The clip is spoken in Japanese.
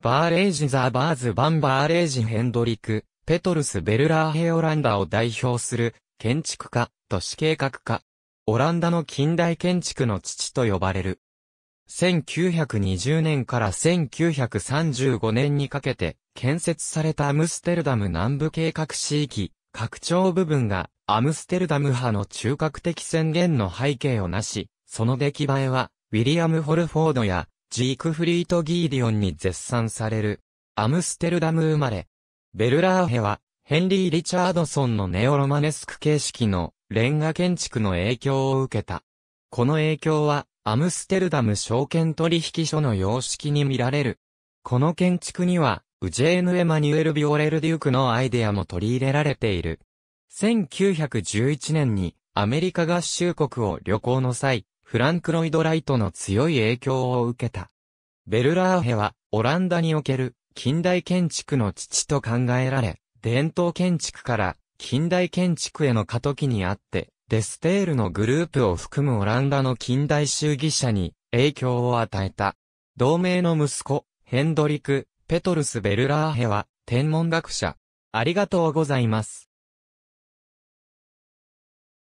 バーレージ・ザ・バーズ・バン・バーレージ・ヘンドリク、ペトルス・ベルラーヘ・オランダを代表する、建築家、都市計画家。オランダの近代建築の父と呼ばれる。1920年から1935年にかけて、建設されたアムステルダム南部計画地域、拡張部分が、アムステルダム派の中核的宣言の背景をなし、その出来栄えは、ウィリアム・ホルフォードや、ジークフリート・ギーディオンに絶賛される、アムステルダム生まれ。ベルラーヘは、ヘンリー・リチャードソンのネオロマネスク形式のレンガ建築の影響を受けた。この影響は、アムステルダム証券取引所の様式に見られる。この建築には、ウジェーヌ・エマニュエル・ビオレル・デュークのアイデアも取り入れられている。1911年に、アメリカ合衆国を旅行の際、フランク・ロイド・ライトの強い影響を受けた。ベルラーヘは、オランダにおける近代建築の父と考えられ、伝統建築から近代建築への過渡期にあって、デステールのグループを含むオランダの近代主義者に影響を与えた。同盟の息子、ヘンドリク・ペトルス・ベルラーヘは、天文学者。ありがとうございます。